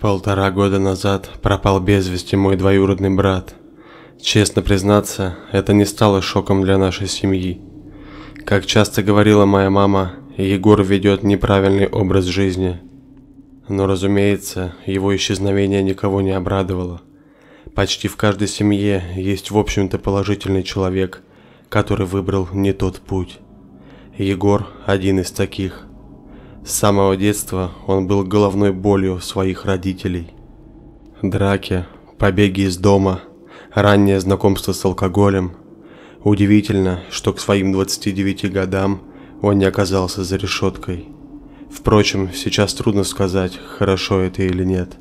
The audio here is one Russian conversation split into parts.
Полтора года назад пропал без вести мой двоюродный брат. Честно признаться, это не стало шоком для нашей семьи. Как часто говорила моя мама, Егор ведет неправильный образ жизни. Но, разумеется, его исчезновение никого не обрадовало. Почти в каждой семье есть, в общем-то, положительный человек, который выбрал не тот путь. Егор один из таких. С самого детства он был головной болью своих родителей. Драки, побеги из дома, раннее знакомство с алкоголем. Удивительно, что к своим 29 годам он не оказался за решеткой. Впрочем, сейчас трудно сказать, хорошо это или нет.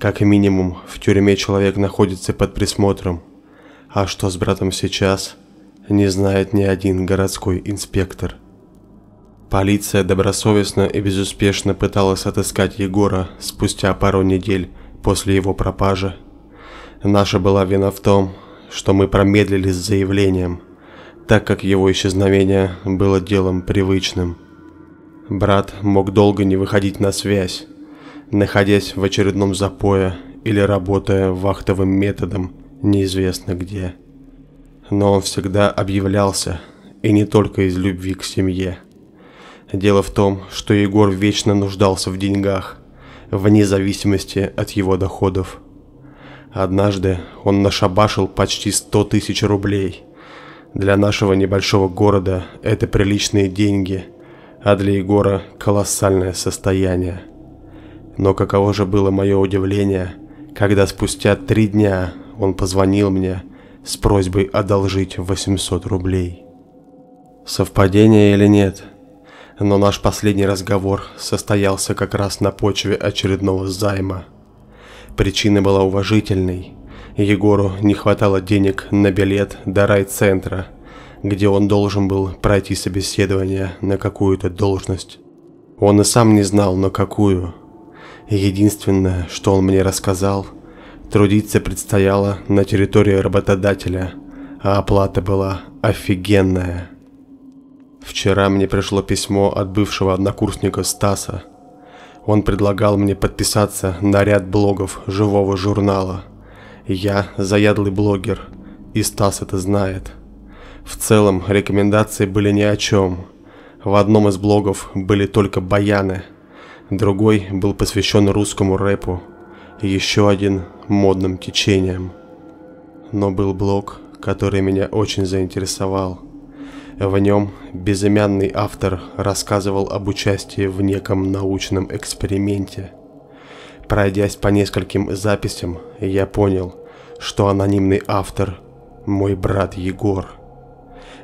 Как минимум, в тюрьме человек находится под присмотром. А что с братом сейчас, не знает ни один городской инспектор. Полиция добросовестно и безуспешно пыталась отыскать Егора спустя пару недель после его пропажи. Наша была вина в том, что мы промедлили с заявлением, так как его исчезновение было делом привычным. Брат мог долго не выходить на связь, находясь в очередном запое или работая вахтовым методом неизвестно где. Но он всегда объявлялся, и не только из любви к семье – Дело в том, что Егор вечно нуждался в деньгах, вне зависимости от его доходов. Однажды он нашабашил почти 100 тысяч рублей. Для нашего небольшого города это приличные деньги, а для Егора колоссальное состояние. Но каково же было мое удивление, когда спустя три дня он позвонил мне с просьбой одолжить 800 рублей. Совпадение или нет – но наш последний разговор состоялся как раз на почве очередного займа. Причина была уважительной. Егору не хватало денег на билет до райцентра, где он должен был пройти собеседование на какую-то должность. Он и сам не знал, на какую. Единственное, что он мне рассказал, трудиться предстояло на территории работодателя, а оплата была офигенная – Вчера мне пришло письмо от бывшего однокурсника Стаса. Он предлагал мне подписаться на ряд блогов живого журнала. Я заядлый блогер, и Стас это знает. В целом рекомендации были ни о чем. В одном из блогов были только баяны, другой был посвящен русскому рэпу, еще один модным течением. Но был блог, который меня очень заинтересовал – в нем безымянный автор рассказывал об участии в неком научном эксперименте. Пройдясь по нескольким записям, я понял, что анонимный автор – мой брат Егор.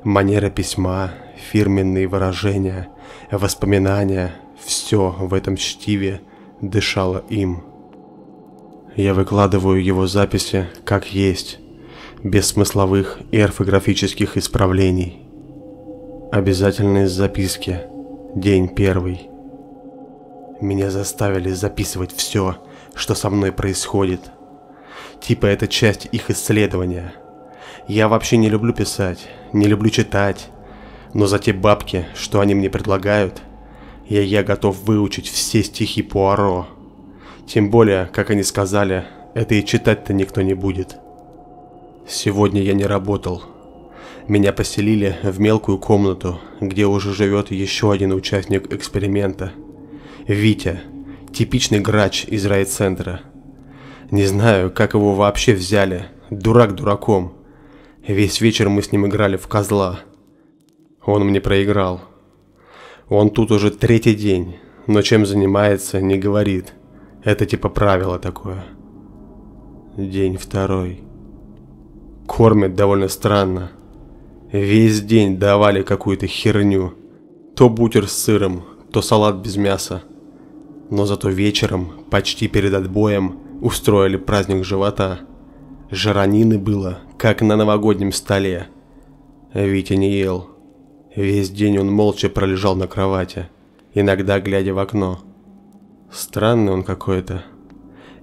Манера письма, фирменные выражения, воспоминания – все в этом чтиве дышало им. Я выкладываю его записи как есть, без смысловых и орфографических исправлений – Обязательные записки. День первый. Меня заставили записывать все, что со мной происходит. Типа это часть их исследования. Я вообще не люблю писать, не люблю читать. Но за те бабки, что они мне предлагают, я, я готов выучить все стихи Пуаро. Тем более, как они сказали, это и читать-то никто не будет. Сегодня я не работал. Меня поселили в мелкую комнату, где уже живет еще один участник эксперимента. Витя, типичный грач из райцентра. Не знаю, как его вообще взяли, дурак дураком. Весь вечер мы с ним играли в козла. Он мне проиграл. Он тут уже третий день, но чем занимается, не говорит. Это типа правило такое. День второй. Кормят довольно странно. Весь день давали какую-то херню. То бутер с сыром, то салат без мяса. Но зато вечером, почти перед отбоем, устроили праздник живота. Жаранины было, как на новогоднем столе. Витя не ел. Весь день он молча пролежал на кровати, иногда глядя в окно. Странный он какой-то.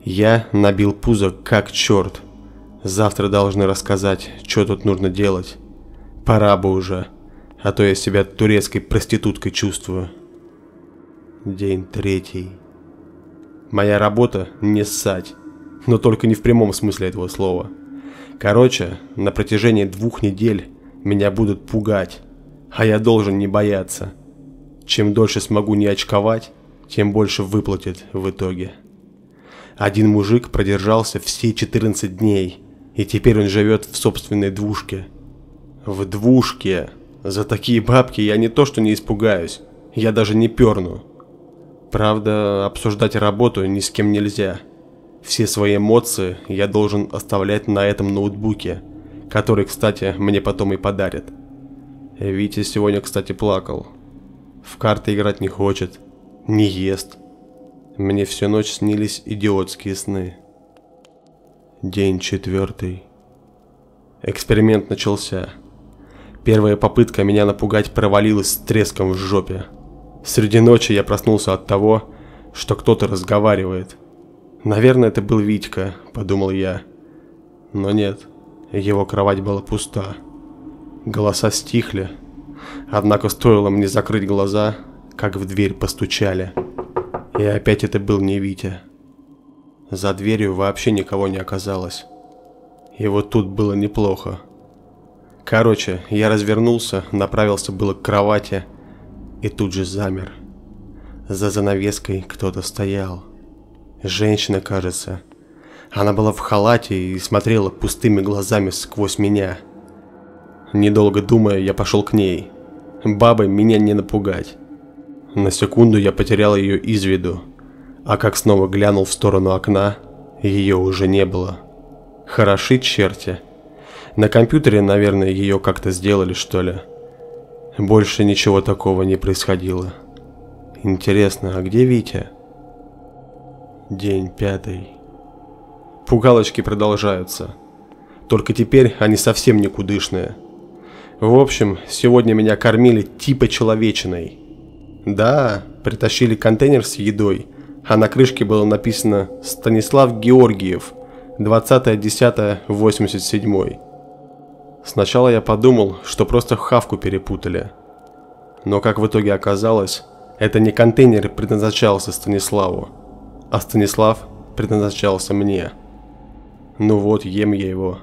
Я набил пузо как черт. Завтра должны рассказать, что тут нужно делать. Пора бы уже, а то я себя турецкой проституткой чувствую. День третий. Моя работа – не ссать, но только не в прямом смысле этого слова. Короче, на протяжении двух недель меня будут пугать, а я должен не бояться. Чем дольше смогу не очковать, тем больше выплатит в итоге. Один мужик продержался все 14 дней, и теперь он живет в собственной двушке – в двушке. За такие бабки я не то что не испугаюсь, я даже не перну. Правда, обсуждать работу ни с кем нельзя. Все свои эмоции я должен оставлять на этом ноутбуке, который, кстати, мне потом и подарят. Витя сегодня, кстати, плакал. В карты играть не хочет, не ест. Мне всю ночь снились идиотские сны. День четвертый. Эксперимент начался. Первая попытка меня напугать провалилась с треском в жопе. Среди ночи я проснулся от того, что кто-то разговаривает. Наверное, это был Витька, подумал я. Но нет, его кровать была пуста. Голоса стихли. Однако стоило мне закрыть глаза, как в дверь постучали. И опять это был не Витя. За дверью вообще никого не оказалось. И вот тут было неплохо. Короче, я развернулся, направился было к кровати и тут же замер. За занавеской кто-то стоял. Женщина, кажется. Она была в халате и смотрела пустыми глазами сквозь меня. Недолго думая, я пошел к ней. Бабы меня не напугать. На секунду я потерял ее из виду, а как снова глянул в сторону окна, ее уже не было. Хороши черти. На компьютере, наверное, ее как-то сделали, что ли. Больше ничего такого не происходило. Интересно, а где Витя? День пятый. Пугалочки продолжаются. Только теперь они совсем никудышные. В общем, сегодня меня кормили типа человечиной. Да, притащили контейнер с едой, а на крышке было написано «Станислав Георгиев, 20.10.87». Сначала я подумал, что просто хавку перепутали. Но как в итоге оказалось, это не контейнер предназначался Станиславу, а Станислав предназначался мне. Ну вот, ем я его.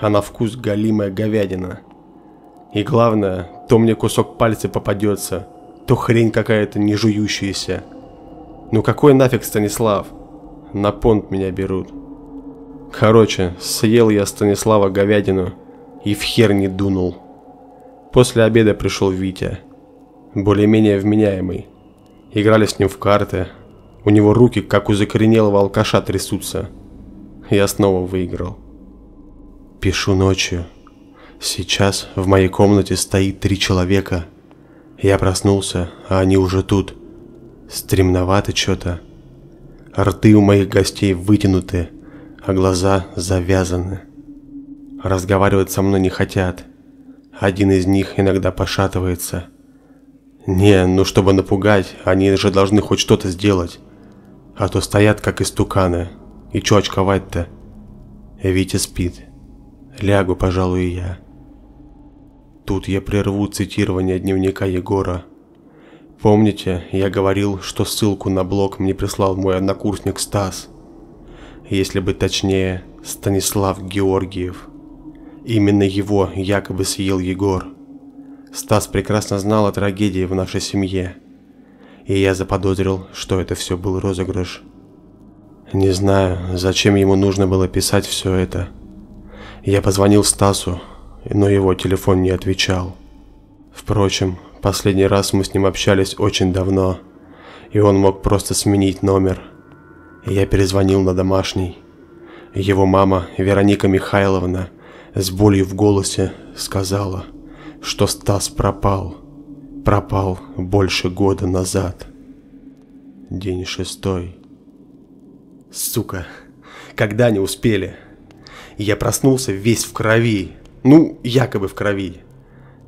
А на вкус галимая говядина. И главное, то мне кусок пальца попадется, то хрень какая-то не жующаяся. Ну какой нафиг Станислав? На понт меня берут. Короче, съел я Станислава говядину и в хер не дунул. После обеда пришел Витя, более-менее вменяемый. Играли с ним в карты. У него руки, как у закоренелого алкаша, трясутся. Я снова выиграл. Пишу ночью. Сейчас в моей комнате стоит три человека. Я проснулся, а они уже тут. Стремновато что-то. Рты у моих гостей вытянуты, а глаза завязаны. Разговаривать со мной не хотят. Один из них иногда пошатывается. Не, ну чтобы напугать, они же должны хоть что-то сделать. А то стоят как истуканы. И чё очковать-то? Витя спит. Лягу, пожалуй, и я. Тут я прерву цитирование дневника Егора. Помните, я говорил, что ссылку на блог мне прислал мой однокурсник Стас? Если быть точнее, Станислав Георгиев. Именно его якобы съел Егор. Стас прекрасно знал о трагедии в нашей семье, и я заподозрил, что это все был розыгрыш. Не знаю, зачем ему нужно было писать все это. Я позвонил Стасу, но его телефон не отвечал. Впрочем, последний раз мы с ним общались очень давно, и он мог просто сменить номер. Я перезвонил на домашний. Его мама, Вероника Михайловна, с болью в голосе сказала, что Стас пропал. Пропал больше года назад. День шестой. Сука, когда не успели? Я проснулся весь в крови. Ну, якобы в крови.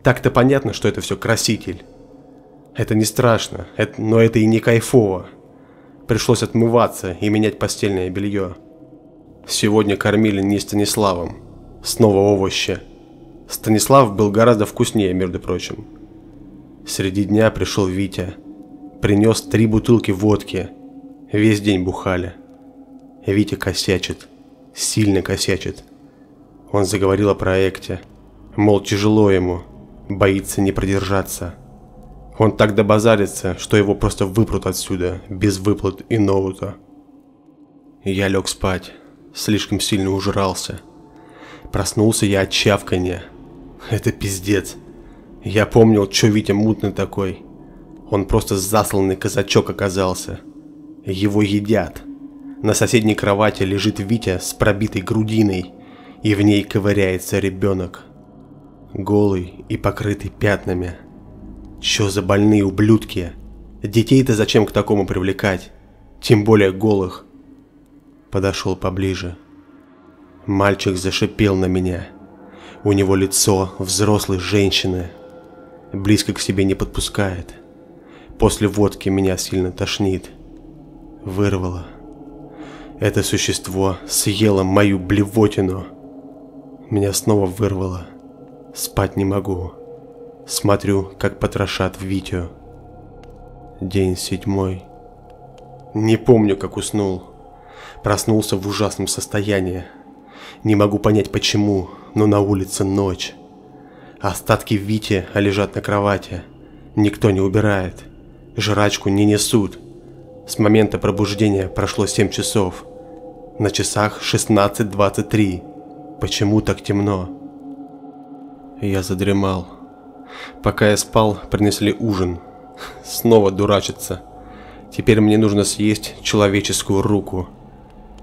Так-то понятно, что это все краситель. Это не страшно, это, но это и не кайфово. Пришлось отмываться и менять постельное белье. Сегодня кормили не Станиславом, Снова овощи. Станислав был гораздо вкуснее, между прочим. Среди дня пришел Витя. Принес три бутылки водки. Весь день бухали. Витя косячит. Сильно косячит. Он заговорил о проекте. Мол, тяжело ему. Боится не продержаться. Он так добазарится, что его просто выпрут отсюда, без выплат и ноута. Я лег спать. Слишком сильно ужрался. Проснулся я от чавканья. Это пиздец. Я помнил, что Витя мутный такой. Он просто засланный казачок оказался. Его едят. На соседней кровати лежит Витя с пробитой грудиной, и в ней ковыряется ребенок. Голый и покрытый пятнами. Чё за больные ублюдки? Детей-то зачем к такому привлекать? Тем более голых. Подошел поближе. Мальчик зашипел на меня. У него лицо взрослой женщины. Близко к себе не подпускает. После водки меня сильно тошнит. Вырвало. Это существо съело мою блевотину. Меня снова вырвало. Спать не могу. Смотрю, как потрошат Витю. День седьмой. Не помню, как уснул. Проснулся в ужасном состоянии. Не могу понять почему, но на улице ночь. Остатки Вити лежат на кровати. Никто не убирает. Жрачку не несут. С момента пробуждения прошло 7 часов. На часах 16.23. Почему так темно? Я задремал. Пока я спал, принесли ужин. Снова дурачиться. Теперь мне нужно съесть человеческую руку.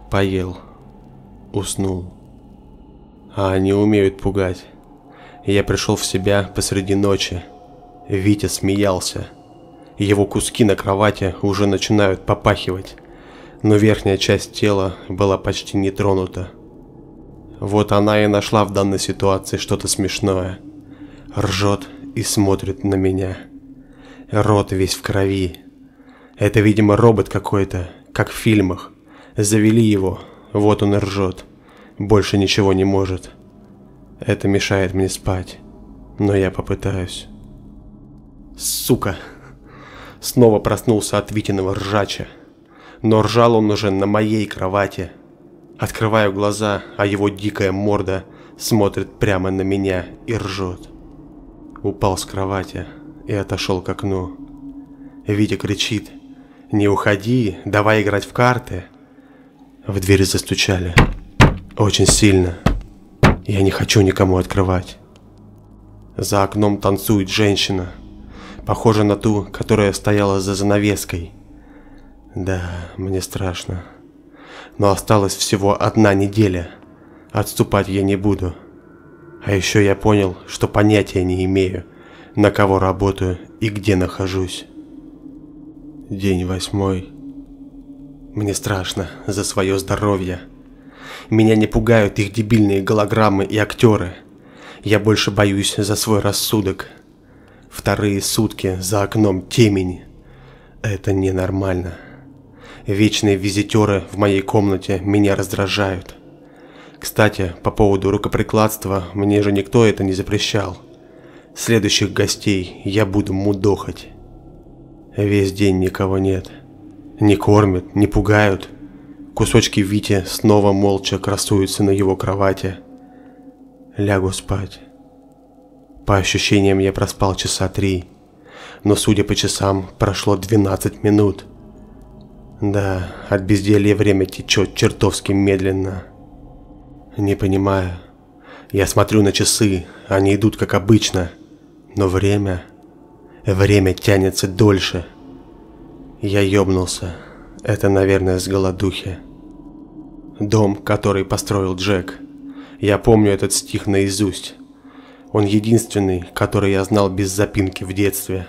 Поел. Уснул. А они умеют пугать. Я пришел в себя посреди ночи. Витя смеялся. Его куски на кровати уже начинают попахивать, но верхняя часть тела была почти не тронута. Вот она и нашла в данной ситуации что-то смешное. Ржет и смотрит на меня. Рот весь в крови. Это, видимо, робот какой-то, как в фильмах. Завели его, вот он и ржет больше ничего не может. Это мешает мне спать, но я попытаюсь. Сука! Снова проснулся от Витиного ржача. Но ржал он уже на моей кровати. Открываю глаза, а его дикая морда смотрит прямо на меня и ржет. Упал с кровати и отошел к окну. Витя кричит «Не уходи, давай играть в карты!» В дверь застучали. Очень сильно. Я не хочу никому открывать. За окном танцует женщина. Похожа на ту, которая стояла за занавеской. Да, мне страшно. Но осталась всего одна неделя. Отступать я не буду. А еще я понял, что понятия не имею, на кого работаю и где нахожусь. День восьмой. Мне страшно за свое здоровье. Меня не пугают их дебильные голограммы и актеры. Я больше боюсь за свой рассудок. Вторые сутки за окном темень. Это ненормально. Вечные визитеры в моей комнате меня раздражают. Кстати, по поводу рукоприкладства, мне же никто это не запрещал. Следующих гостей я буду мудохать. Весь день никого нет. Не кормят, не пугают, Кусочки Вити снова молча красуются на его кровати. Лягу спать. По ощущениям я проспал часа три, но судя по часам прошло 12 минут. Да, от безделья время течет чертовски медленно. Не понимаю. Я смотрю на часы, они идут как обычно, но время... Время тянется дольше. Я ёбнулся. Это, наверное, с голодухи. Дом, который построил Джек. Я помню этот стих наизусть. Он единственный, который я знал без запинки в детстве.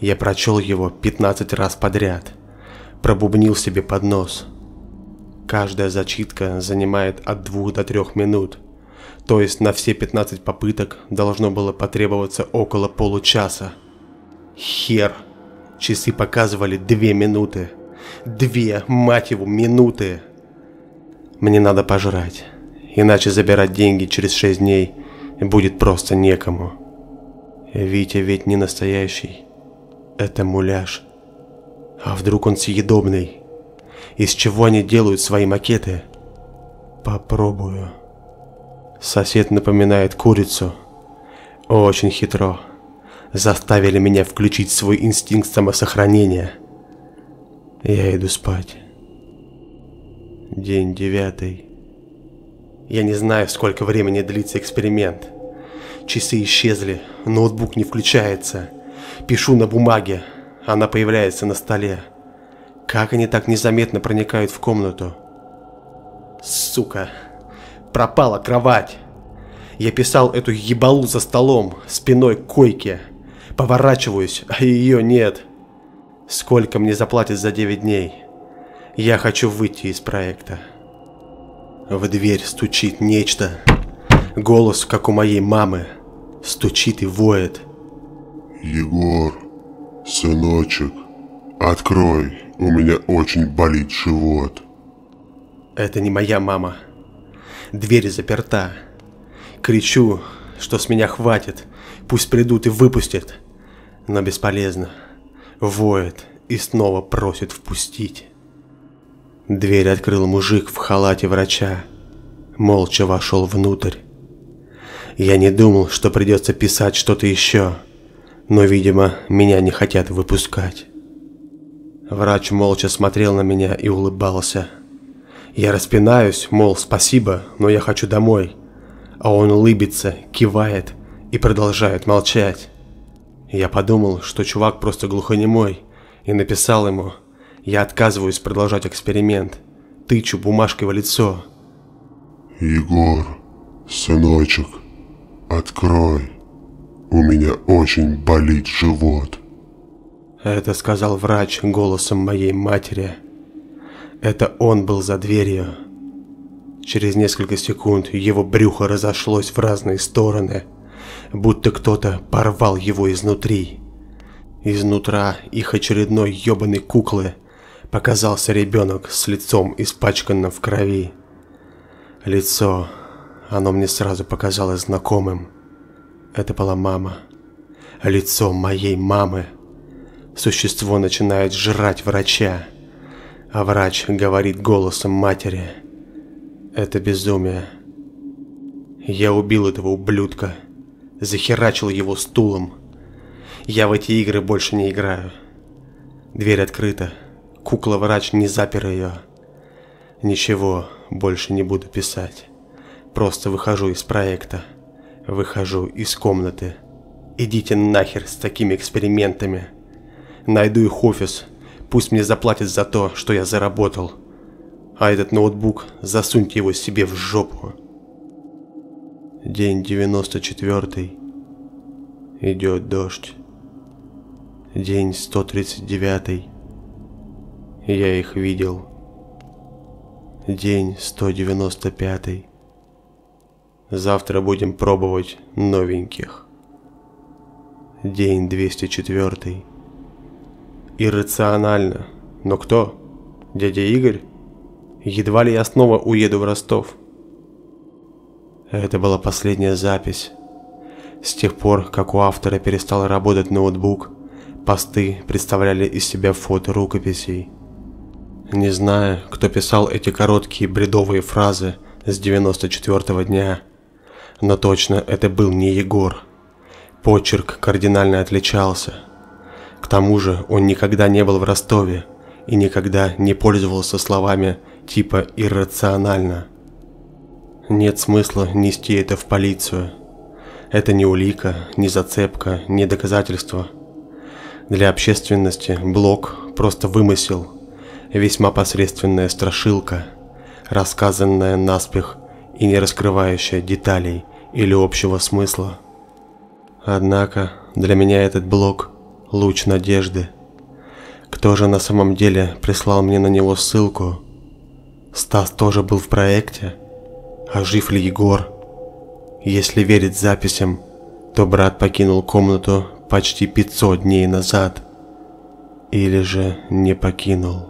Я прочел его 15 раз подряд. Пробубнил себе под нос. Каждая зачитка занимает от 2 до 3 минут. То есть на все 15 попыток должно было потребоваться около получаса. Хер. Часы показывали 2 минуты. Две, мать его, минуты. Мне надо пожрать, иначе забирать деньги через шесть дней будет просто некому. Витя ведь не настоящий. Это муляж. А вдруг он съедобный? Из чего они делают свои макеты? Попробую. Сосед напоминает курицу. Очень хитро. Заставили меня включить свой инстинкт самосохранения. Я иду спать. День девятый. Я не знаю, сколько времени длится эксперимент. Часы исчезли, ноутбук не включается. Пишу на бумаге, она появляется на столе. Как они так незаметно проникают в комнату? Сука, пропала кровать. Я писал эту ебалу за столом, спиной к койке. Поворачиваюсь, а ее нет. Сколько мне заплатят за 9 дней? Я хочу выйти из проекта. В дверь стучит нечто. Голос, как у моей мамы, стучит и воет. Егор, сыночек, открой, у меня очень болит живот. Это не моя мама. Дверь заперта. Кричу, что с меня хватит. Пусть придут и выпустят. Но бесполезно. Воет и снова просит впустить. Дверь открыл мужик в халате врача. Молча вошел внутрь. Я не думал, что придется писать что-то еще, но, видимо, меня не хотят выпускать. Врач молча смотрел на меня и улыбался. Я распинаюсь, мол, спасибо, но я хочу домой. А он улыбится, кивает и продолжает молчать. Я подумал, что чувак просто глухонемой, и написал ему – я отказываюсь продолжать эксперимент. Тычу бумажкой в лицо. Егор, сыночек, открой. У меня очень болит живот. Это сказал врач голосом моей матери. Это он был за дверью. Через несколько секунд его брюхо разошлось в разные стороны, будто кто-то порвал его изнутри. Изнутра их очередной ёбаной куклы – показался ребенок с лицом испачканным в крови. Лицо, оно мне сразу показалось знакомым. Это была мама. Лицо моей мамы. Существо начинает жрать врача, а врач говорит голосом матери. Это безумие. Я убил этого ублюдка, захерачил его стулом. Я в эти игры больше не играю. Дверь открыта кукла-врач не запер ее. Ничего, больше не буду писать. Просто выхожу из проекта. Выхожу из комнаты. Идите нахер с такими экспериментами. Найду их офис. Пусть мне заплатят за то, что я заработал. А этот ноутбук, засуньте его себе в жопу. День 94. Идет дождь. День 139 я их видел. День 195. Завтра будем пробовать новеньких. День 204. Иррационально. Но кто? Дядя Игорь? Едва ли я снова уеду в Ростов. Это была последняя запись. С тех пор, как у автора перестал работать ноутбук, посты представляли из себя фото рукописей – не знаю, кто писал эти короткие бредовые фразы с 94-го дня, но точно это был не Егор. Почерк кардинально отличался. К тому же он никогда не был в Ростове и никогда не пользовался словами типа «иррационально». Нет смысла нести это в полицию. Это не улика, не зацепка, не доказательство. Для общественности блог просто вымысел – весьма посредственная страшилка, рассказанная наспех и не раскрывающая деталей или общего смысла. Однако для меня этот блок – луч надежды. Кто же на самом деле прислал мне на него ссылку? Стас тоже был в проекте? А жив ли Егор? Если верить записям, то брат покинул комнату почти 500 дней назад. Или же не покинул.